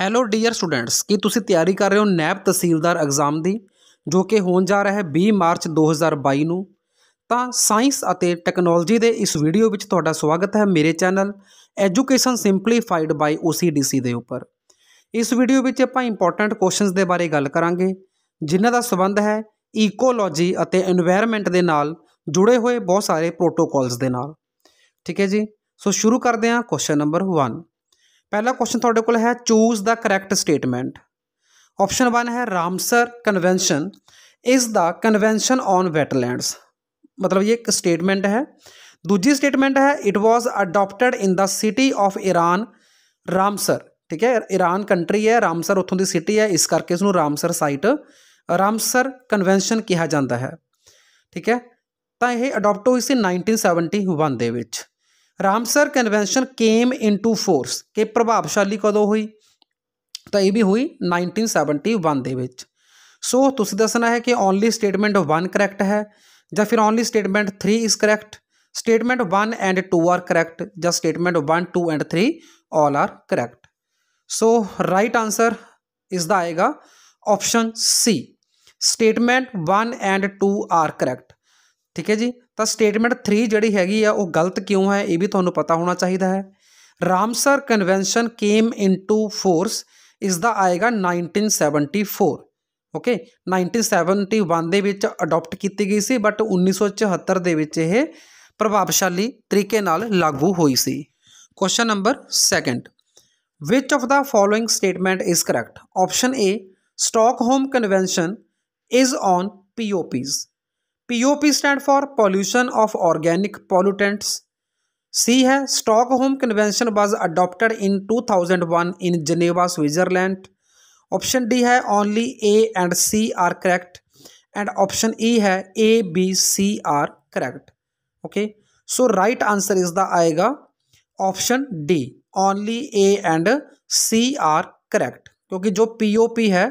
Hello dear students ਕੀ ਤੁਸੀਂ ਤਿਆਰੀ ਕਰ ਰਹੇ ਹੋ ਨੈਬ ਤਹਿਸੀਲਦਾਰ ਐਗਜ਼ਾਮ ਦੀ ਜੋ ਕਿ ਹੋਣ ਜਾ ਰਿਹਾ ਹੈ 20 ਮਾਰਚ 2022 ਨੂੰ ਤਾਂ ਸਾਇੰਸ ਅਤੇ ਟੈਕਨੋਲੋਜੀ ਦੇ ਇਸ ਵੀਡੀਓ ਵਿੱਚ ਤੁਹਾਡਾ ਸਵਾਗਤ ਹੈ ਮੇਰੇ channel Education Simplified by OCDC ਦੇ ਉੱਪਰ ਇਸ ਵੀਡੀਓ ਵਿੱਚ ਆਪਾਂ ਇੰਪੋਰਟੈਂਟ ਕੁਐਸਚਨਸ ਦੇ ਬਾਰੇ ਗੱਲ ਕਰਾਂਗੇ ਜਿਨ੍ਹਾਂ ਦਾ ਸਬੰਧ ਹੈ ਈਕੋਲੋਜੀ ਅਤੇ এনवायरमेंट ਦੇ ਨਾਲ ਜੁੜੇ ਹੋਏ ਬਹੁਤ ਸਾਰੇ ਪ੍ਰੋਟੋਕੋਲਸ ਦੇ ਨਾਲ ਠੀਕ ਹੈ ਜੀ ਸੋ ਸ਼ੁਰੂ ਕਰਦੇ ਹਾਂ ਕੁਐਸਚਨ ਨੰਬਰ 1 ਪਹਿਲਾ ਕੁਐਸਚਨ ਤੁਹਾਡੇ ਕੋਲ ਹੈ choose the correct statement option 1 ਹੈ Ramsar convention is the convention on wetlands ਮਤਲਬ ਇਹ ਇੱਕ ਸਟੇਟਮੈਂਟ ਹੈ ਦੂਜੀ ਸਟੇਟਮੈਂਟ ਹੈ it was adopted in the city of Iran Ramsar ਠੀਕ ਹੈ ਈਰਾਨ ਕੰਟਰੀ ਹੈ ਰਾਮਸਰ ਉੱਥੋਂ ਦੀ ਸਿਟੀ ਹੈ ਇਸ ਕਰਕੇ ਇਸ ਨੂੰ ਰਾਮਸਰ ਸਾਈਟ ਰਾਮਸਰ ਕਨਵੈਨਸ਼ਨ ਕਿਹਾ ਜਾਂਦਾ ਹੈ ਠੀਕ ਹੈ ਤਾਂ ਇਹ ਅਡਾਪਟ ਹੋਈ ਸੀ 1971 ਦੇ ਵਿੱਚ Ramsar convention came into force के प्रभावशाली कदों हुई तो यह भी हुई नाइनटीन सैवनटी वन के सो तुम्हें दसना है कि ओनली स्टेटमेंट वन करैक्ट है ज फिर only statement three is correct statement one and two are correct ज statement one two and three all are correct so right answer इसका आएगा option C statement one and two are correct ठीक है जी ਤਾਂ statement 3 ਜਿਹੜੀ ਹੈਗੀ ਆ ਉਹ ਗਲਤ ਕਿਉਂ ਹੈ ਇਹ ਵੀ ਤੁਹਾਨੂੰ ਪਤਾ ਹੋਣਾ ਚਾਹੀਦਾ ਹੈ Ramsar convention came into force ਇਸ ਦਾ ਆਏਗਾ 1974 ਓਕੇ 1971 ਦੇ ਵਿੱਚ ਅਡਾਪਟ ਕੀਤੀ ਗਈ ਸੀ ਬਟ 1974 ਦੇ ਵਿੱਚ ਇਹ ਪ੍ਰਭਾਵਸ਼ਾਲੀ ਤਰੀਕੇ ਨਾਲ ਲਾਗੂ ਹੋਈ ਸੀ ਕੁਐਸਚਨ ਨੰਬਰ 2 ਵਿਚ of the following statement is correct option a stockholm convention is on pops POP stand for pollution of organic pollutants C है Stockholm convention was adopted in 2001 in Geneva Switzerland option D है only A and C are correct and option E है A B C are correct okay so right answer is the आएगा option D only A and C are correct क्योंकि जो POP है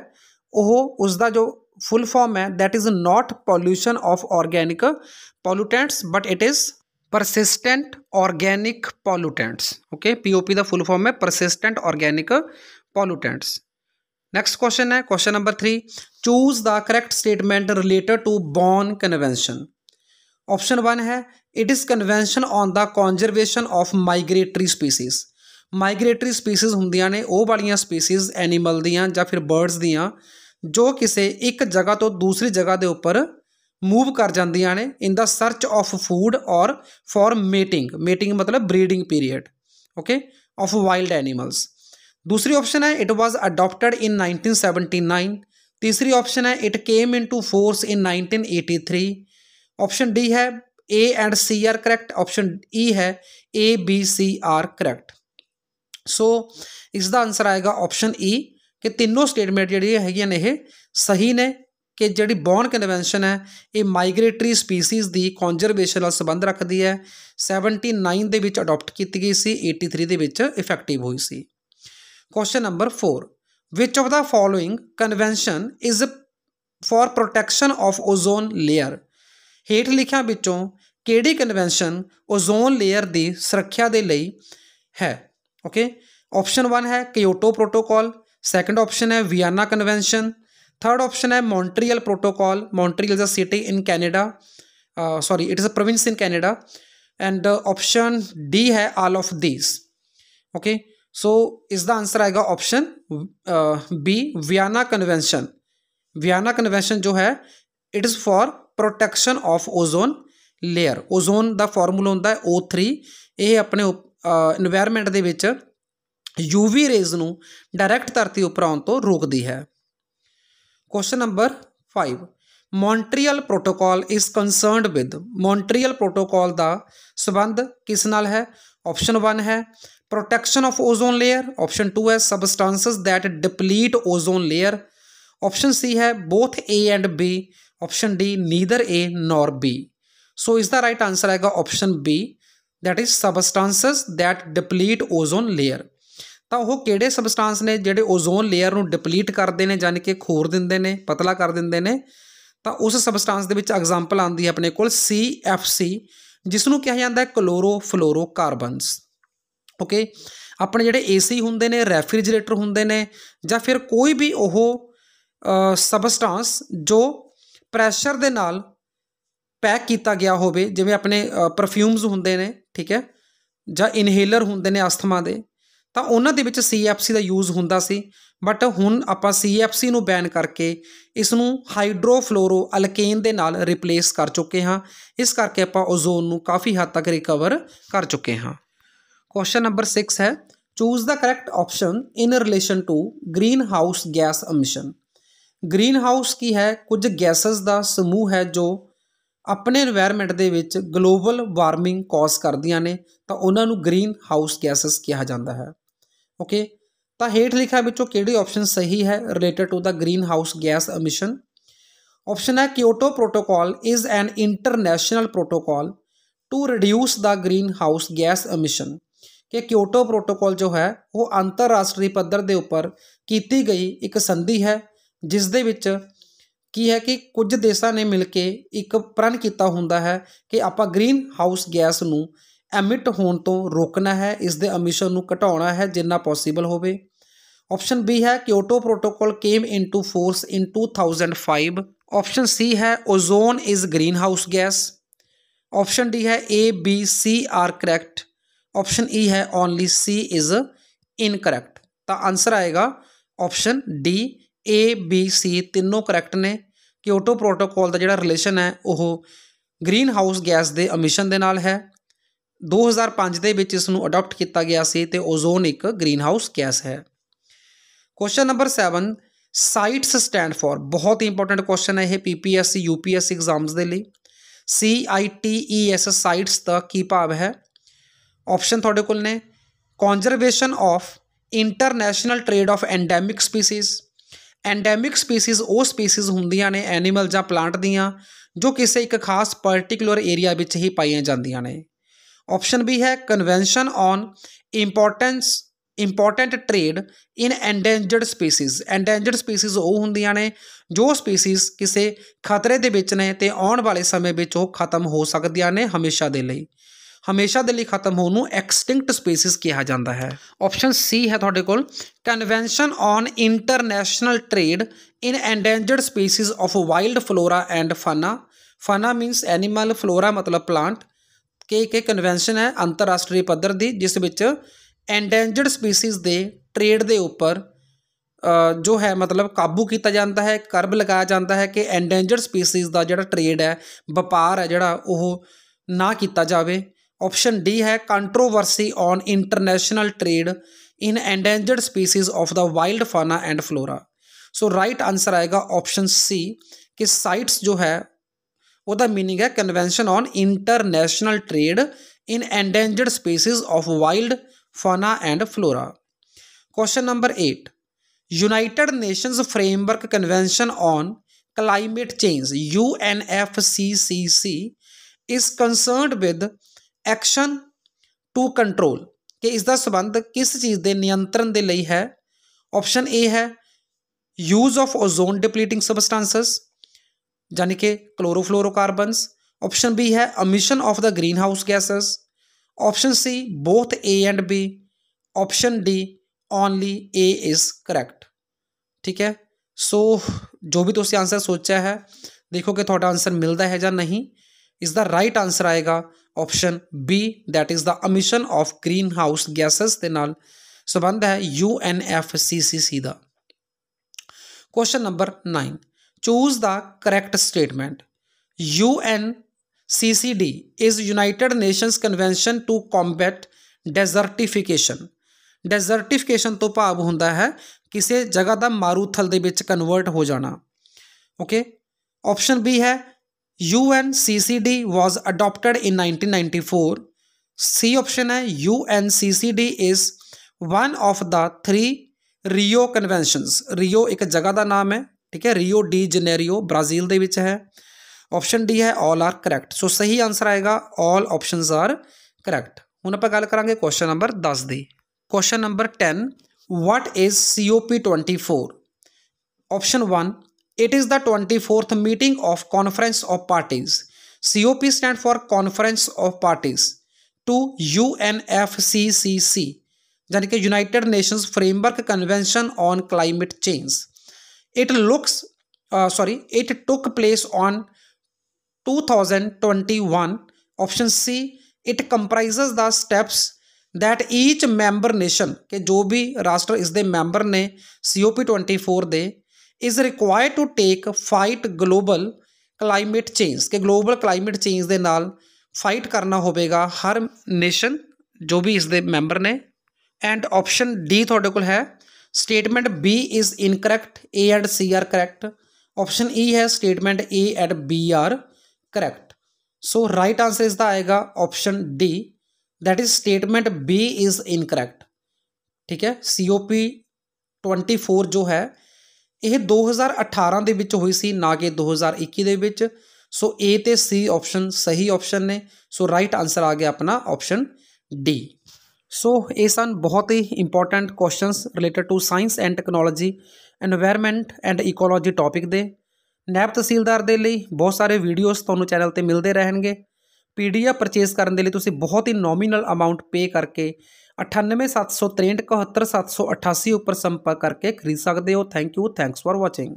वह उसका जो full form है that is not pollution of organic pollutants but it is persistent organic pollutants okay POP the full form है persistent organic pollutants next question है question number three choose the correct statement related to Bonn convention option one है it is convention on the conservation of migratory species migratory species होंदिया ने वो वाली species animal दियाँ ਜਾਂ ਫਿਰ birds ਜੋ ਕਿਸੇ ਇੱਕ ਜਗ੍ਹਾ ਤੋਂ ਦੂਸਰੀ ਜਗ੍ਹਾ ਦੇ ਉੱਪਰ ਮੂਵ ਕਰ ਜਾਂਦੀਆਂ ਨੇ in the search of food ਔਰ ਫॉर ਮੀਟਿੰਗ ਮੀਟਿੰਗ ਮਤਲਬ breeding period okay of wild animals ਦੂਸਰੀ ਆਪਸ਼ਨ ਹੈ ਇਟ ਵਾਸ ਅਡਾਪਟਡ ਇਨ 1979 ਤੀਸਰੀ ਆਪਸ਼ਨ ਹੈ it came into force in 1983 option D ਹੈ A and C are correct option E ਹੈ A B C are correct so ਇਸ ਦਾ answer ਆਏਗਾ option ਈ 1983 ਕਿ ਤਿੰਨੋਂ ਸਟੇਟਮੈਂਟ ਜਿਹੜੀਆਂ ਹੈਗੀਆਂ ਨੇ ਇਹ ਸਹੀ ਨੇ ਕਿ ਜਿਹੜੀ ਬੌਨ ਕਨਵੈਨਸ਼ਨ ਹੈ ਇਹ ਮਾਈਗ੍ਰੇਟਰੀ ਸਪੀਸੀਜ਼ ਦੀ ਕੰਜ਼ਰਵੇਸ਼ਨ ਨਾਲ ਸੰਬੰਧ ਰੱਖਦੀ ਹੈ 79 ਦੇ ਵਿੱਚ ਅਡਾਪਟ ਕੀਤੀ ਗਈ ਸੀ 83 ਦੇ ਵਿੱਚ ਇਫੈਕਟਿਵ ਹੋਈ ਸੀ ਕੁਐਸਚਨ ਨੰਬਰ 4 ਵਿਚ of the following convention is for protection of ozone layer ਹੇਠ ਲਿਖਿਆਂ ਵਿੱਚੋਂ ਕਿਹੜੀ ਕਨਵੈਨਸ਼ਨ ਓਜ਼ੋਨ ਲੇਅਰ ਦੀ ਸੁਰੱਖਿਆ ਦੇ ਲਈ ਹੈ ਓਕੇ ਆਪਸ਼ਨ 1 ਹੈ ਕਯੋਟੋ ਪ੍ਰੋਟੋਕਾਲ ਸੈਕੰਡ ਆਪਸ਼ਨ ਹੈ ਵਿਆਨਾ ਕਨਵੈਨਸ਼ਨ ਥਰਡ ਆਪਸ਼ਨ ਹੈ Montreal protocol Montreal is a city in Canada sorry it is a province in Canada and option D ਹੈ all of these okay so ਇਸ ਦਾ answer ਆਏਗਾ option B Vienna convention Vienna convention ਜੋ ਹੈ it is for protection of ozone layer ozone ਦਾ formula ਹੁੰਦਾ ਹੈ O3 ਇਹ ਆਪਣੇ এনवायरमेंट ਦੇ ਵਿੱਚ ਯੂਵੀ ਰੇਜ਼ ਨੂੰ ਡਾਇਰੈਕਟ ਧਰਤੀ ਉੱਪਰ ਆਉਣ ਤੋਂ ਰੋਕਦੀ ਹੈ question number 5 Montreal protocol is concerned with Montreal protocol ਦਾ ਸਬੰਧ ਕਿਸ ਨਾਲ ਹੈ ਆਪਸ਼ਨ 1 ਹੈ protection of ozone layer option 2 ਹੈ substances that deplete ozone layer option C ਹੈ both A and B option D neither A nor B so ਇਸ ਦਾ ਰਾਈਟ ਆਨਸਰ ਹੈਗਾ option B that is substances that deplete ozone layer ਤਾਂ ਉਹ ਕਿਹੜੇ substance ਨੇ ਜਿਹੜੇ ਓਜ਼ੋਨ ਲੇਅਰ ਨੂੰ ਡਿਪਲੀਟ ਕਰਦੇ ਨੇ ਜਾਨਕਿ ਕਿ ਖੋਰ ਦਿੰਦੇ ਨੇ ਪਤਲਾ ਕਰ ਦਿੰਦੇ ਨੇ ਤਾਂ ਉਸ ਸਬਸਟੈਂਸ ਦੇ ਵਿੱਚ ਐਗਜ਼ਾਮਪਲ ਆਂਦੀ ਹੈ ਆਪਣੇ ਕੋਲ CFC ਜਿਸ ਨੂੰ ਕਿਹਾ ਜਾਂਦਾ ਹੈ ਕਲੋਰੋਫਲੋਰੋਕਾਰਬਨਸ ਓਕੇ ਆਪਣੇ ਜਿਹੜੇ ਏਸੀ ਹੁੰਦੇ ਨੇ ਰੈਫਰਿਜਰੇਟਰ ਹੁੰਦੇ ਨੇ ਜਾਂ ਫਿਰ ਕੋਈ ਵੀ ਉਹ ਸਬਸਟੈਂਸ ਜੋ ਪ੍ਰੈਸ਼ਰ ਦੇ ਨਾਲ ਪੈਕ ਕੀਤਾ ਗਿਆ ਹੋਵੇ ਜਿਵੇਂ ਆਪਣੇ ਪਰਫਿਊਮਸ ਹੁੰਦੇ ਨੇ ਠੀਕ ਹੈ ਜਾਂ ਇਨਹੇਲਰ ਹੁੰਦੇ ਨੇ ਅਸਥਮਾ ਦੇ ਤਾਂ ਉਹਨਾਂ ਦੇ ਵਿੱਚ CFC ਦਾ ਯੂਜ਼ ਹੁੰਦਾ ਸੀ ਬਟ ਹੁਣ ਆਪਾਂ CFC ਨੂੰ ਬੈਨ ਕਰਕੇ ਇਸ ਨੂੰ ਹਾਈਡਰੋਫਲੋਰੋ ਅਲਕੇਨ ਦੇ ਨਾਲ ਰਿਪਲੇਸ ਕਰ ਚੁੱਕੇ ਹਾਂ ਇਸ ਕਰਕੇ ਆਪਾਂ ਓਜ਼ੋਨ ਨੂੰ ਕਾਫੀ ਹੱਦ ਤੱਕ ਰਿਕਵਰ ਕਰ ਚੁੱਕੇ ਹਾਂ ਕੁਐਸਚਨ ਨੰਬਰ 6 ਹੈ choose the correct option in relation to green house gas emission green house ਕੀ ਹੈ ਕੁਝ ਗੈਸਸ ਦਾ ਸਮੂਹ ਹੈ ਜੋ ਆਪਣੇ এনवायरमेंट ਦੇ ਵਿੱਚ ਗਲੋਬਲ ਵਾਰਮਿੰਗ ਕਾਜ਼ ਕਰਦੀਆਂ ਨੇ ਤਾਂ ਉਹਨਾਂ ਨੂੰ ਗ੍ਰੀਨ ਹਾਊਸ ਗੈਸਸ ਕਿਹਾ ਜਾਂਦਾ ਹੈ ਓਕੇ ਤਾਂ ਹੇਠ ਲਿਖਿਆ ਵਿੱਚੋਂ ਕਿਹੜੀ ਆਪਸ਼ਨ ਸਹੀ ਹੈ related to the green house gas emission option ਹੈ Kyoto protocol is an international protocol to reduce the green house gas emission ਕਿ ਕਿਓਟੋ ਪ੍ਰੋਟੋਕਾਲ ਜੋ ਹੈ ਉਹ ਅੰਤਰਰਾਸ਼ਟਰੀ ਪੱਧਰ ਦੇ ਉੱਪਰ ਕੀਤੀ ਗਈ ਇੱਕ ਸੰਧੀ ਹੈ ਜਿਸ ਦੇ ਵਿੱਚ ਕੀ ਹੈ ਕਿ ਕੁਝ ਦੇਸ਼ਾਂ ਨੇ ਮਿਲ ਕੇ ਇੱਕ ਪ੍ਰਣ ਕੀਤਾ ਹੁੰਦਾ ਹੈ ਕਿ ਆਪਾਂ ਗ੍ਰੀਨ ਹਾਊਸ ਗੈਸ ਨੂੰ ਐਮਿਟ ਹੋਣ ਤੋਂ ਰੋਕਣਾ ਹੈ ਇਸ ਦੇ ਐਮਿਸ਼ਨ ਨੂੰ ਘਟਾਉਣਾ ਹੈ ਜਿੰਨਾ ਪੋਸੀਬਲ ਹੋਵੇ ਆਪਸ਼ਨ ਬੀ ਹੈ Kyoto protocol came into force in 2005 option C ਹੈ ozone is green house gas option D ਹੈ A B C are correct option E ਹੈ ਓਨਲੀ ਸੀ ਇਜ਼ ਇਨਕਰੈਕਟ ਤਾਂ ਆਨਸਰ ਆਏਗਾ option D A B C ਤਿੰਨੋਂ correct ਨੇ ਕਿਓਟੋ protocol ਦਾ ਜਿਹੜਾ relation ਹੈ ਉਹ ਗ੍ਰੀਨ ਹਾਊਸ ਗੈਸ ਦੇ ਐਮਿਸ਼ਨ ਦੇ ਨਾਲ ਹੈ 2005 ਦੇ ਵਿੱਚ ਇਸ ਨੂੰ ਅਡਾਪਟ ਕੀਤਾ ਗਿਆ ਸੀ ਤੇ ਓਜ਼ੋਨ ਇੱਕ ਹਾਊਸ ਗੈਸ ਹੈ question number 7 CITES stand for ਬਹੁਤ ਹੀ ਇੰਪੋਰਟੈਂਟ ਕੁਐਸਚਨ ਹੈ ਇਹ ਪੀਪੀਐਸਸੀ ਯੂਪੀਐਸਸੀ ਐਗਜ਼ਾਮਸ ਦੇ ਲਈ ਐਸ ਸਾਈਟਸ e ਦਾ ਕੀ ਭਾਵ ਹੈ ਆਪਸ਼ਨ ਤੁਹਾਡੇ ਕੋਲ ਨੇ conservation of international trade of endemic species endemic species ਉਹ ਸਪੀਸੀਜ਼ ਹੁੰਦੀਆਂ ਨੇ ਐਨੀਮਲ ਜਾਂ ਪਲਾਂਟ ਦੀਆਂ ਜੋ ਕਿਸੇ ਇੱਕ ਖਾਸ ਪਾਰਟਿਕੂਲਰ ਏਰੀਆ ਵਿੱਚ ਹੀ ਪਾਈਆਂ ਜਾਂਦੀਆਂ ਨੇ ऑप्शन बी है convention on importance important trade in endangered species endangered species ਉਹ ਹੁੰਦੀਆਂ ਨੇ ਜੋ ਸਪੀਸੀਜ਼ ਕਿਸੇ ਖਤਰੇ ਦੇ ਵਿੱਚ ਨੇ ਤੇ ਆਉਣ ਵਾਲੇ ਸਮੇਂ ਵਿੱਚ ਉਹ ਖਤਮ ਹੋ ਸਕਦੀਆਂ ਨੇ ਹਮੇਸ਼ਾ ਦੇ ਲਈ ਹਮੇਸ਼ਾ ਦੇ ਲਈ ਖਤਮ ਹੋਣ ਨੂੰ ਐਕਸਟਿੰਕਟ ਸਪੀਸੀਜ਼ ਕਿਹਾ ਜਾਂਦਾ ਹੈ ਆਪਸ਼ਨ ਸੀ ਹੈ ਤੁਹਾਡੇ ਕੋਲ convention on international trade in endangered species of wild flora and fauna fauna means animal flora ਮਤਲਬ ਪਲਾਂਟ ਕਿ ਇੱਕ ਕਨਵੈਨਸ਼ਨ ਹੈ ਅੰਤਰਰਾਸ਼ਟਰੀ ਪੱਧਰ ਦੀ ਜਿਸ ਵਿੱਚ ਐਂਡੇਂਜਰਡ ਸਪੀਸੀਜ਼ ਦੇ ਟ੍ਰੇਡ ਦੇ ਉੱਪਰ ਜੋ ਹੈ ਮਤਲਬ ਕਾਬੂ ਕੀਤਾ ਜਾਂਦਾ ਹੈ ਕਰਬ ਲਗਾਇਆ ਜਾਂਦਾ ਹੈ ਕਿ ਐਂਡੇਂਜਰਡ ਸਪੀਸੀਜ਼ ਦਾ ਜਿਹੜਾ ਟ੍ਰੇਡ ਹੈ ਵਪਾਰ ਹੈ ਜਿਹੜਾ ਉਹ ਨਾ ਕੀਤਾ ਜਾਵੇ ਆਪਸ਼ਨ ਡੀ ਹੈ controversy on international trade in endangered species of the wild fauna and flora so right answer ਆਏਗਾ ਆਪਸ਼ਨ ਸੀ ਕਿ ਸਾਈਟਸ ਜੋ ਹੈ ਉਹਦਾ मीनिंग ਹੈ convention on international trade in endangered species of wild fauna and flora question number 8 United Nations framework convention on climate change U N F C C C is concerned with action to control ਕਿ ਇਸ ਦਾ ਸਬੰਧ ਕਿਸ ਚੀਜ਼ ਦੇ ਨਿਯੰਤਰਣ ਦੇ ਲਈ ਹੈ ਆਪਸ਼ਨ ਏ ਹੈ use of ozone depleting substances यानी कि क्लोरोफ्लोरोकार्बन ऑप्शन बी है emission of the green house gases option C both A and B option D only A is correct ठीक है सो so, जो भी तुम तो आंसर सोचा है देखो कि थोड़ा आंसर मिलता है या नहीं इसका राइट आंसर आएगा option B that is the emission of green house gases के नाल संबंध है U N F C C C का question number nine Choose the correct statement. CCD is United Nations Convention to Combat Desertification. Desertification ਤੋਂ ਭਾਵ ਹੁੰਦਾ ਹੈ ਕਿਸੇ ਜਗ੍ਹਾ ਦਾ ਮਾਰੂਥਲ ਦੇ ਵਿੱਚ ਕਨਵਰਟ ਹੋ ਜਾਣਾ ਓਕੇ ਆਪਸ਼ਨ ਬੀ ਹੈ CCD was adopted in 1994 C option ਹੈ CCD is one of the three Rio conventions Rio ਇੱਕ ਜਗ੍ਹਾ ਦਾ ਨਾਮ ਹੈ ਠੀਕ ਹੈ ਰਿਓ ਡੀ ਜਨੇਰੀਓ ਬ੍ਰਾਜ਼ੀਲ ਦੇ ਵਿੱਚ ਹੈ ਆਪਸ਼ਨ ਡੀ ਹੈ 올 ਆਰ ਕਰੈਕਟ ਸੋ ਸਹੀ ਆਨਸਰ ਆਏਗਾ 올 ਆਪਸ਼ਨਸ ਆਰ ਕਰੈਕਟ ਹੁਣ ਆਪਾਂ ਗੱਲ ਕਰਾਂਗੇ ਕੁਐਸਚਨ ਨੰਬਰ 10 ਦੀ question number 10 what is COP 24 option 1 it is the 24th meeting of conference of parties cop stand for conference of parties to unfccc ਯਾਨੀ ਕਿ United Nations framework convention on climate change it looks uh, sorry it took place on 2021 option c it comprises the steps that each member nation ke jo bhi rashtra ਇਸ member ne ਨੇ COP24 de is required to take fight global climate change ke global climate change de naal fight karna hovega har nation jo bhi is ਦੇ member ne and option d thode kol hai statement B is incorrect A and C are correct option E ਹੈ statement A and B are correct so right answer ਇਸ ਦਾ ਆਏਗਾ option D that is statement b is incorrect ਠੀਕ ਹੈ cop 24 ਜੋ ਹੈ ਇਹ 2018 ਦੇ ਵਿੱਚ ਹੋਈ ਸੀ ਨਾ ਕਿ 2021 ਦੇ ਵਿੱਚ ਸੋ a ਤੇ c ਆਪਸ਼ਨ ਸਹੀ ਆਪਸ਼ਨ ਨੇ ਸੋ ਰਾਈਟ ਆਨਸਰ ਆ ਗਿਆ ਆਪਣਾ ਆਪਸ਼ਨ d ਸੋ ਇਹ ਸਨ ਬਹੁਤ ਹੀ important questions related to science and technology environment and ecology topic ਦੇ ਨੈਬ ਤਹਿਸੀਲਦਾਰ ਦੇ ਲਈ ਬਹੁਤ ਸਾਰੇ ਵੀਡੀਓਸ ਤੁਹਾਨੂੰ ਚੈਨਲ ਤੇ ਮਿਲਦੇ ਰਹਿਣਗੇ ਪੀਡੀਐਫ ਪਰਚੇਸ ਕਰਨ ਦੇ ਲਈ ਤੁਸੀਂ ਬਹੁਤ ਹੀ ਨੋਮੀਨਲ ਅਮਾਉਂਟ ਪੇ ਕਰਕੇ 98763 ਉੱਪਰ ਸੰਪਰਕ ਕਰਕੇ ਖਰੀਦ ਸਕਦੇ ਹੋ thank you thanks for watching